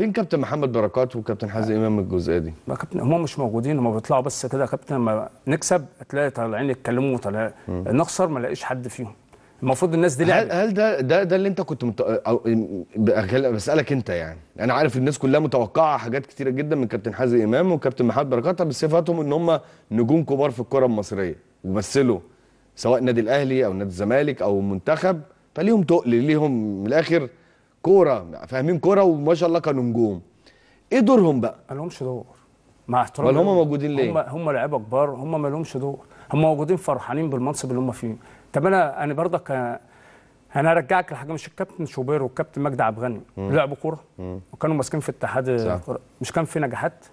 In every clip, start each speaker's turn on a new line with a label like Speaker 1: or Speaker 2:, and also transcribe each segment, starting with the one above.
Speaker 1: فين كابتن محمد بركات وكابتن حازم آه. امام الجزئيه دي؟ ما كابتن هم مش موجودين هم بيطلعوا بس كده يا كابتن لما نكسب تلاقي طالعين يتكلموا نخسر ما الاقيش حد فيهم المفروض الناس دي لعبت هل, هل ده ده ده اللي انت كنت مت... أو... بسالك انت يعني انا عارف
Speaker 2: الناس كلها متوقعه حاجات كتيره جدا من كابتن حازم امام وكابتن محمد بركات بصفاتهم ان هم نجوم كبار في الكره المصريه ومثلوا سواء النادي الاهلي او نادي الزمالك او المنتخب فليهم تقل ليهم من الاخر كوره فاهمين كوره وما شاء الله كانوا نجوم
Speaker 1: ايه دورهم بقى؟ ما لهمش دور مع احترامي هم موجودين ليه؟ هم هم لعيبه كبار هم ما لهمش دور هم موجودين فرحانين بالمنصب اللي هم فيه طب انا انا برضك انا هرجعك لحاجه مش الكابتن شوبير والكابتن مجدي عبد الغني لعبوا كوره وكانوا ماسكين في اتحاد الكوره مش كان في نجاحات؟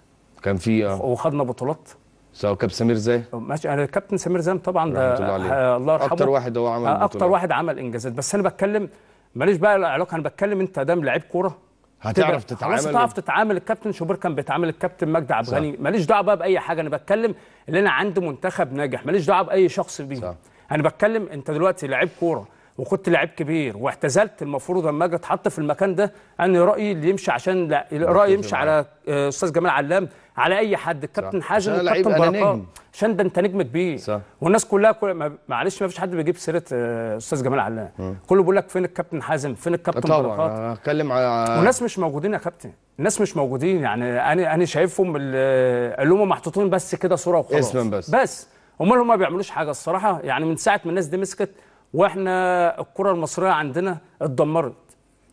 Speaker 1: كان في اه وخدنا بطولات سواء كابتن سمير زاهي ماشي انا كابتن سمير زاهي طبعا ده الله يرحمه اكتر واحد هو عمل اكتر بطولات. واحد عمل انجازات بس انا بتكلم ماليش بقى علاقه انا بتكلم انت دام لعيب كوره هتعرف تتعامل خلاص هتعرف تتعامل الكابتن شوبير كان بيتعامل الكابتن مجدي عبد الغني ماليش دعوه بقى باي حاجه انا بتكلم اللي انا عندي منتخب ناجح ماليش دعوه باي شخص بيه صح. انا بتكلم انت دلوقتي لعيب كوره وكنت لعيب كبير واعتزلت المفروض لما اجي اتحط في المكان ده انا رايي اللي يمشي عشان لا رايي يمشي على آه، استاذ جمال علام على اي حد الكابتن حازم كابتن بركات عشان ده انت نجم كبير صح. والناس كلها كل... معلش ما فيش حد بيجيب سيره آه، استاذ جمال علام كله بيقول لك فين الكابتن حازم فين الكابتن طبعا بركات طبعا هتكلم على والناس مش موجودين يا كابتن الناس مش موجودين يعني انا انا شايفهم آه، اللي هم محطوطين بس كده صوره وخلاص اسما بس بس امال هم ما بيعملوش حاجه الصراحه يعني من ساعه ما الناس دي مسكت واحنا الكره المصريه عندنا اتدمرت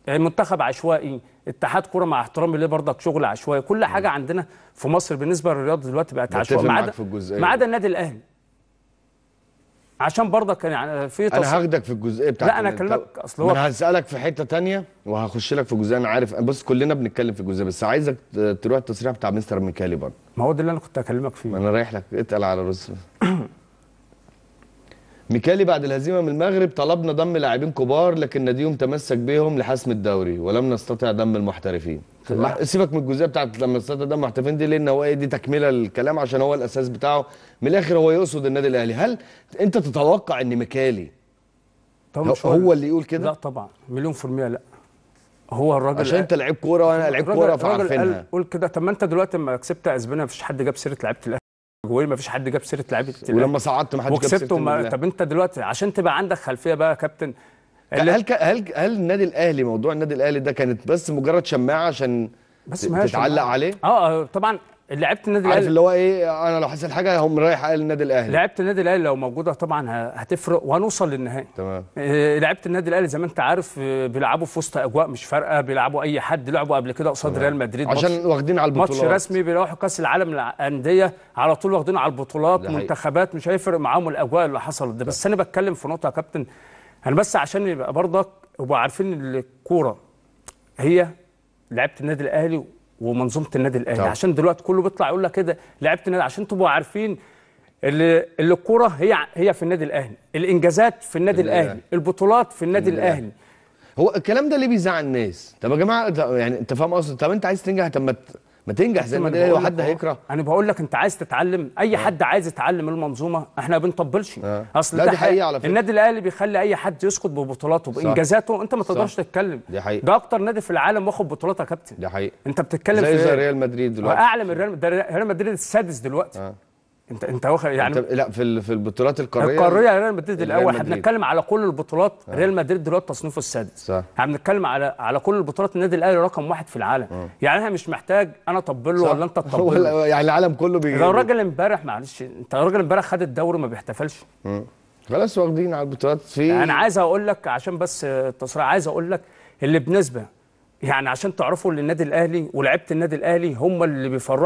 Speaker 1: يعني منتخب عشوائي اتحاد كوره مع احترامي ليه برضك شغل عشوائي كل حاجه عندنا في مصر بالنسبه للرياضه دلوقتي بقت عشوائيه ما عدا ما عدا النادي الاهلي عشان برضك كان يعني في انا هاخدك
Speaker 2: في الجزئيه بتاعت لا انا اكلمك اصل هو انا هسالك في حته تانية وهخش لك في جزئيه انا عارف بص كلنا بنتكلم في الجزئيه بس عايزك تروح التصريح بتاع مستر ميكالي برضه ما هو ده اللي انا كنت اكلمك فيه ما انا رايح لك اتقل على روس ميكالي بعد الهزيمة من المغرب طلبنا ضم لاعبين كبار لكن ناديهم تمسك بهم لحسم الدوري ولم نستطع ضم المحترفين سيبك من الجزئيه بتاعت لما نستطيع ضم المحترفين دي لان هو إيه، دي تكمله للكلام عشان هو الاساس بتاعه من الاخر هو يقصد النادي الاهلي هل انت تتوقع ان ميكالي
Speaker 1: هو اللي يقول كده لا طبعا مليون في المية لا هو الراجل عشان انت لعيب كوره وانا لعيب كوره فعارفينها قول كده طب ما انت دلوقتي لما كسبت اسبانيا مفيش حد جاب سيره لعيبه الاهلي جوين ما فيش حد جاب سيره لعيبه ولما صعدت ما حدش جاب سيره وما... طب انت دلوقتي عشان تبقى عندك خلفيه بقى يا كابتن
Speaker 2: هل هل هل, هل النادي الاهلي موضوع النادي الاهلي ده كانت بس مجرد شماعه عشان
Speaker 1: بس تتعلق شماعة. عليه؟ اه, آه، طبعا لعيبه النادي الاهلي عارف اللي هو ايه انا لو حصل حاجه هم رايح النادي الاهلي لعيبه النادي الاهلي لو موجوده طبعا هتفرق وهنوصل للنهائي تمام آه، لعيبه النادي الاهلي زي ما انت عارف آه، بيلعبوا في وسط اجواء مش فارقه بيلعبوا اي حد لعبوا قبل كده قصاد ريال مدريد عشان واخدين على البطولات ماتش رسمي بيروحوا كاس العالم للانديه على طول واخدين على البطولات منتخبات مش هيفرق معاهم الاجواء اللي حصلت ده بس انا بتكلم في نقطه يا كابتن انا بس عشان يبقى برضك وعارفين الكوره هي لعيبه النادي الاهلي ومنظومه النادي الاهلي عشان دلوقتي كله بيطلع يقول لك كده لعيبه النادي عشان تبقوا عارفين اللي الكوره هي هي في النادي الاهلي الانجازات في النادي الاهلي البطولات
Speaker 2: في النادي الاهلي هو الكلام ده ليه بيزعل الناس طب يا جماعه يعني انت فاهم قصدي طب انت
Speaker 1: عايز تنجح طب ما ما تنجح زي ما لو حد هيكره انا بقول لك انت عايز تتعلم اي آه. حد عايز يتعلم المنظومه احنا ما بنطبلش آه. اصل لا دي حقيقه على فكره النادي الاهلي بيخلي اي حد يسقط ببطولاته بانجازاته انت ما تقدرش تتكلم دي حقيقه ده اكتر نادي في العالم واخد بطولات يا كابتن دي حقيقه انت بتتكلم زي في زي ريال مدريد دلوقتي اعلى من ريال مدريد السادس دلوقتي آه. انت انت
Speaker 2: واخد يعني انت لا في
Speaker 1: في البطولات القاريه القاريه ريال مدريد الاول احنا بنتكلم على كل البطولات آه. ريال مدريد دلوقتي تصنيفه السادس صح احنا بنتكلم على على كل البطولات النادي الاهلي رقم واحد في العالم آه. يعني انا مش محتاج انا اطبل له ولا انت تطبل له يعني العالم كله بيجي لو الراجل امبارح معلش انت الراجل امبارح خد الدوري ما بيحتفلش خلاص واخدين على البطولات في انا عايز اقول لك عشان بس التصريح عايز اقول لك اللي بنسبه يعني عشان تعرفوا ان النادي الاهلي ولعيبه النادي الاهلي هم اللي بيفرحوا